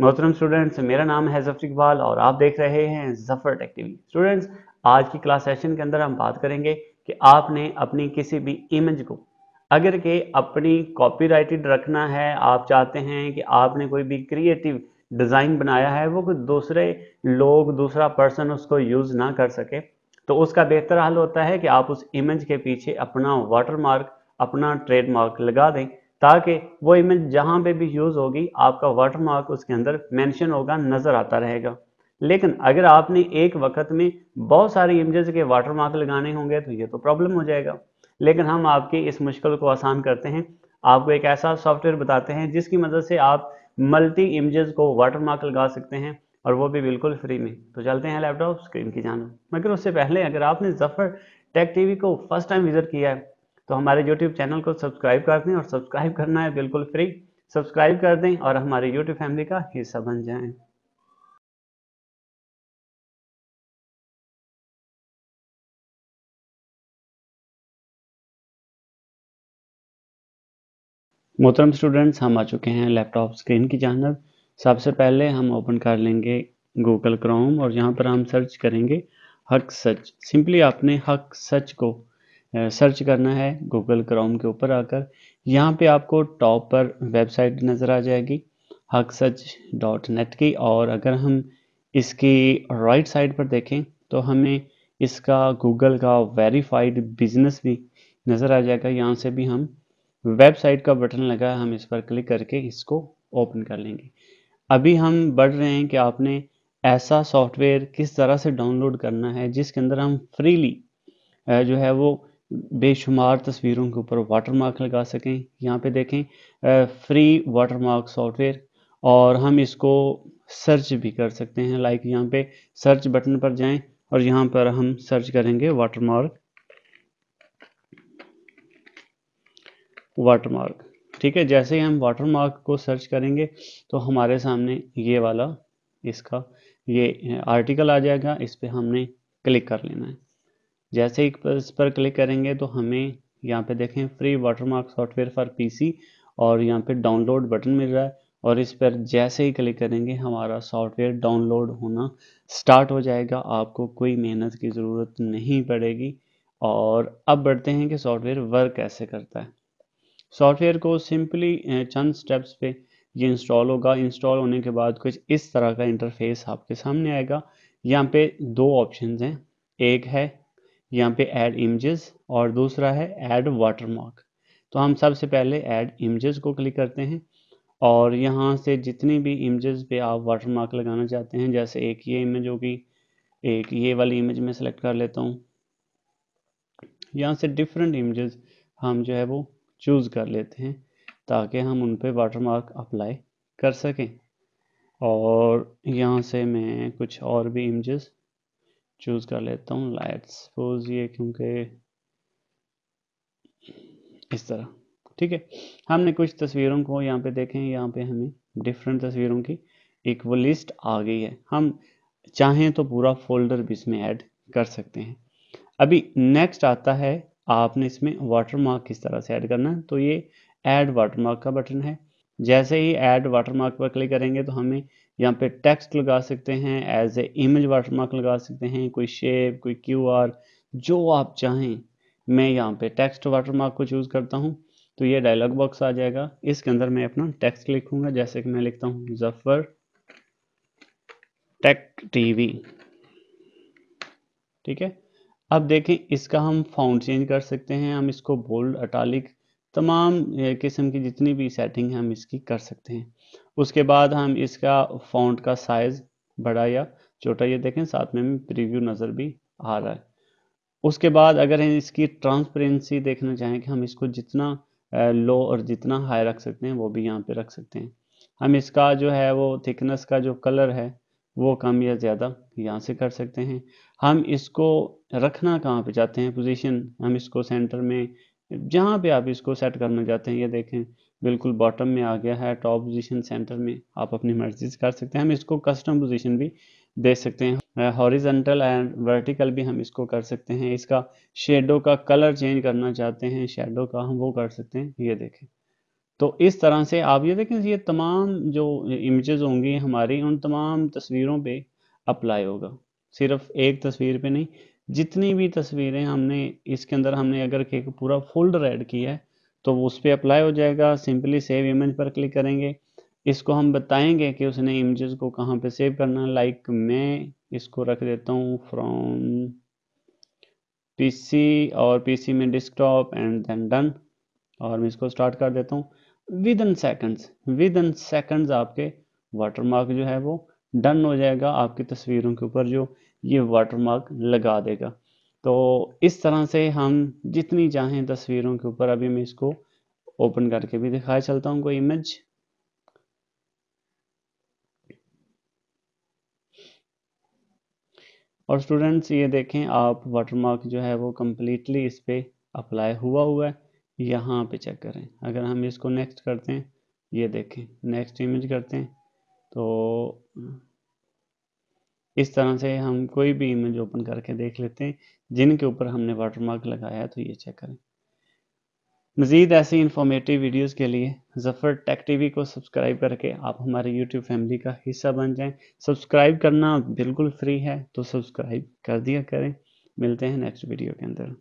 मोहतरम स्टूडेंट्स मेरा नाम है जफर इकबाल और आप देख रहे हैं जफर टेक्टिवी स्टूडेंट्स आज की क्लास सेशन के अंदर हम बात करेंगे कि आपने अपनी किसी भी इमेज को अगर के अपनी कॉपीराइटेड रखना है आप चाहते हैं कि आपने कोई भी क्रिएटिव डिज़ाइन बनाया है वो कुछ दूसरे लोग दूसरा पर्सन उसको यूज़ ना कर सके तो उसका बेहतर हल होता है कि आप उस इमेज के पीछे अपना वाटरमार्क अपना ट्रेडमार्क लगा दें ताकि वो इमेज जहाँ पे भी यूज़ होगी आपका वाटर मार्क उसके अंदर मेंशन होगा नज़र आता रहेगा लेकिन अगर आपने एक वक्त में बहुत सारी इमेजेस के वाटर मार्क लगाने होंगे तो ये तो प्रॉब्लम हो जाएगा लेकिन हम आपकी इस मुश्किल को आसान करते हैं आपको एक ऐसा सॉफ्टवेयर बताते हैं जिसकी मदद से आप मल्टी इमेजेस को वाटर मार्क लगा सकते हैं और वो भी बिल्कुल फ्री में तो चलते हैं लैपटॉप स्क्रीन की जानब मगर उससे पहले अगर आपने जफर टेक टीवी को फर्स्ट टाइम विजिट किया है तो हमारे यूट्यूब चैनल को सब्सक्राइब कर दें और सब्सक्राइब करना है बिल्कुल फ्री सब्सक्राइब कर दें और हमारे यूट्यूब फैमिली का हिस्सा बन जाएं मोहतरम स्टूडेंट्स हम आ चुके हैं लैपटॉप स्क्रीन की जानब सबसे पहले हम ओपन कर लेंगे गूगल क्रोम और यहाँ पर हम सर्च करेंगे हक सच सिंपली आपने हक सच को सर्च करना है गूगल क्रोम के ऊपर आकर यहाँ पे आपको टॉप पर वेबसाइट नज़र आ जाएगी हक सच डॉट नेट की और अगर हम इसकी राइट साइड पर देखें तो हमें इसका गूगल का वेरीफाइड बिजनेस भी नज़र आ जाएगा यहाँ से भी हम वेबसाइट का बटन लगा है हम इस पर क्लिक करके इसको ओपन कर लेंगे अभी हम बढ़ रहे हैं कि आपने ऐसा सॉफ्टवेयर किस तरह से डाउनलोड करना है जिसके अंदर हम फ्रीली जो है वो बेशुमार तस्वीरों के ऊपर वाटर मार्क लगा सकें यहाँ पे देखें फ्री वाटर मार्क सॉफ्टवेयर और हम इसको सर्च भी कर सकते हैं लाइक यहाँ पे सर्च बटन पर जाएं और यहाँ पर हम सर्च करेंगे वाटर मार्क वाटर मार्क ठीक है जैसे ही हम वाटर मार्क को सर्च करेंगे तो हमारे सामने ये वाला इसका ये आर्टिकल आ जाएगा इस पर हमने क्लिक कर लेना है जैसे ही इस पर क्लिक करेंगे तो हमें यहाँ पे देखें free watermark software for PC और यहाँ पे डाउनलोड बटन मिल रहा है और इस पर जैसे ही क्लिक करेंगे हमारा सॉफ्टवेयर डाउनलोड होना स्टार्ट हो जाएगा आपको कोई मेहनत की ज़रूरत नहीं पड़ेगी और अब बढ़ते हैं कि सॉफ्टवेयर वर्क कैसे करता है सॉफ्टवेयर को सिंपली चंद स्टेप्स पे ये इंस्टॉल होगा इंस्टॉल होने के बाद कुछ इस तरह का इंटरफेस आपके सामने आएगा यहाँ पे दो ऑप्शंस हैं एक है यहाँ पे ऐड इमेजेस और दूसरा है ऐड वाटरमार्क तो हम सबसे पहले ऐड इमेजेस को क्लिक करते हैं और यहाँ से जितनी भी इमेजेस पे आप वाटरमार्क लगाना चाहते हैं जैसे एक ये इमेज होगी एक ये वाली इमेज में सेलेक्ट कर लेता हूँ यहाँ से डिफरेंट इमेजेस हम जो है वो चूज़ कर लेते हैं ताकि हम उन पर वाटरमार्क अप्लाई कर सकें और यहाँ से मैं कुछ और भी इमेजेस चूज़ कर लेता हूँ लाइट सपोज ये क्योंकि इस तरह ठीक है हमने कुछ तस्वीरों को यहाँ पे देखें यहाँ पे हमें डिफरेंट तस्वीरों की एक वो लिस्ट आ गई है हम चाहें तो पूरा फोल्डर भी इसमें ऐड कर सकते हैं अभी नेक्स्ट आता है आपने इसमें वाटरमार्क किस तरह से ऐड करना है तो ये ऐड वाटरमार्क का बटन है जैसे ही ऐड वाटरमार्क पर क्लिक करेंगे तो हमें यहाँ पे टेक्स्ट लगा सकते हैं एज ए इमेज वाटरमार्क लगा सकते हैं कोई शेप कोई क्यू आर जो आप चाहें मैं यहाँ पे टेक्स्ट वाटरमार्क को चूज़ करता हूँ तो ये डायलॉग बॉक्स आ जाएगा इसके अंदर मैं अपना टेक्स्ट लिखूंगा जैसे कि मैं लिखता हूँ जफर टेक टीवी ठीक है अब देखें इसका हम फाउंड चेंज कर सकते हैं हम इसको बोल्ड अटालिक तमाम किस्म की जितनी भी सेटिंग है हम इसकी कर सकते हैं उसके बाद हम इसका फ़ॉन्ट का साइज़ बड़ा या छोटा ये देखें साथ में प्रीव्यू नज़र भी आ रहा है उसके बाद अगर हम इसकी ट्रांसपेरेंसी देखना चाहें कि हम इसको जितना लो और जितना हाई रख सकते हैं वो भी यहाँ पे रख सकते हैं हम इसका जो है वो थिकनेस का जो कलर है वो कम या ज़्यादा यहाँ से कर सकते हैं हम इसको रखना कहाँ पे चाहते हैं पोजीशन हम इसको सेंटर में जहाँ पे आप इसको सेट करना चाहते हैं ये देखें बिल्कुल बॉटम में आ गया है टॉप पोजीशन सेंटर में आप अपनी मर्जी से कर सकते हैं हम इसको कस्टम पोजीशन भी दे सकते हैं हॉरिजेंटल एंड वर्टिकल भी हम इसको कर सकते हैं इसका शेडो का कलर चेंज करना चाहते हैं शेडो का हम वो कर सकते हैं ये देखें तो इस तरह से आप ये देखें ये तमाम जो इमेजेस होंगी हमारी उन तमाम तस्वीरों पे अप्लाई होगा सिर्फ एक तस्वीर पे नहीं जितनी भी तस्वीरें हमने इसके अंदर हमने अगर एक पूरा फोल्डर ऐड किया है तो उस पर अप्लाई हो जाएगा सिंपली सेव इमेज पर क्लिक करेंगे इसको हम बताएंगे कि उसने इमेजेस को कहाँ पे सेव करना लाइक मैं इसको रख देता हूँ फ्रॉम पीसी और पीसी में डिस्कटॉप एंड देन डन और मैं इसको स्टार्ट कर देता हूँ within seconds within seconds आपके वाटरमार्क जो है वो डन हो जाएगा आपकी तस्वीरों के ऊपर जो ये वाटरमार्क लगा देगा तो इस तरह से हम जितनी चाहें तस्वीरों के ऊपर अभी मैं इसको ओपन करके भी दिखाए चलता हूँ कोई इमेज और स्टूडेंट्स ये देखें आप वाटरमार्क जो है वो कम्प्लीटली इस पर अप्लाई हुआ हुआ है यहाँ पे चेक करें अगर हम इसको नेक्स्ट करते हैं ये देखें नेक्स्ट इमेज करते हैं तो इस तरह से हम कोई भी इमेज ओपन करके देख लेते हैं जिनके ऊपर हमने वाटरमार्क लगाया है तो ये चेक करें मज़ीद ऐसी इंफॉर्मेटिव वीडियोस के लिए जफ़र टेक टीवी को सब्सक्राइब करके आप हमारे यूट्यूब फैमिली का हिस्सा बन जाएं सब्सक्राइब करना बिल्कुल फ्री है तो सब्सक्राइब कर दिया करें मिलते हैं नेक्स्ट वीडियो के अंदर